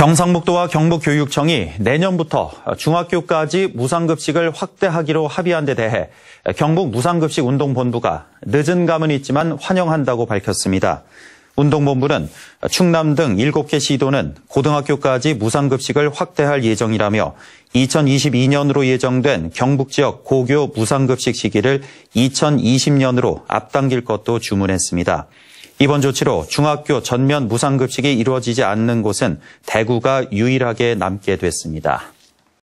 경상북도와 경북교육청이 내년부터 중학교까지 무상급식을 확대하기로 합의한 데 대해 경북 무상급식 운동본부가 늦은 감은 있지만 환영한다고 밝혔습니다. 운동본부는 충남 등 7개 시도는 고등학교까지 무상급식을 확대할 예정이라며 2022년으로 예정된 경북 지역 고교 무상급식 시기를 2020년으로 앞당길 것도 주문했습니다. 이번 조치로 중학교 전면 무상급식이 이루어지지 않는 곳은 대구가 유일하게 남게 됐습니다.